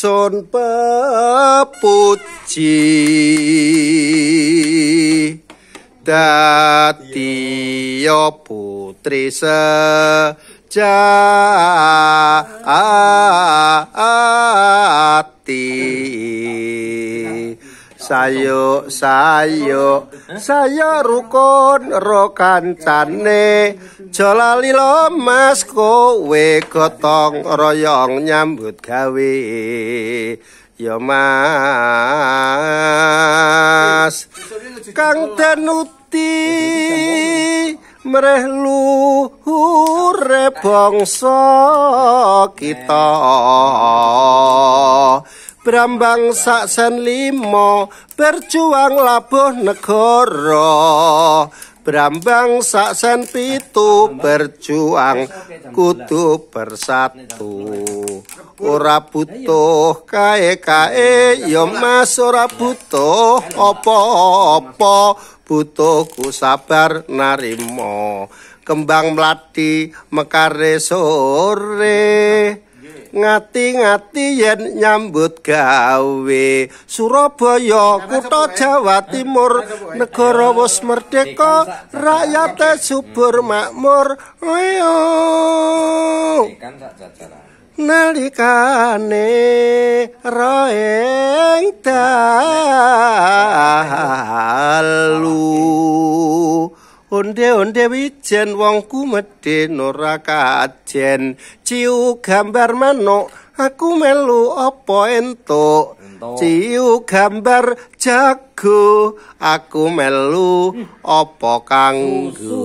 son papuji dati yo putri sejati. sayo sayo saya rukun ro kancane Jalali lemas kowe gotong royong nyambut gawe Yo mas kang denuti mereh luhure bangsa kita Brambang saksen limo berjuang labuh negoro. Brambang saksen pitu berjuang kudu bersatu Ora butuh kae kae yo mas ora butuh apa-apa butuh ku sabar narimo kembang melati mekare sore ngati-ngati yen nyambut gawe Surabaya kutha Jawa Timur negara wis merdeka rakyat subur makmur ayo nalikane roeng dalu Onde-onde wijen wong kumede ora kajen ciu gambar manuk aku melu apa entuk ciu gambar jago aku melu apa kanggo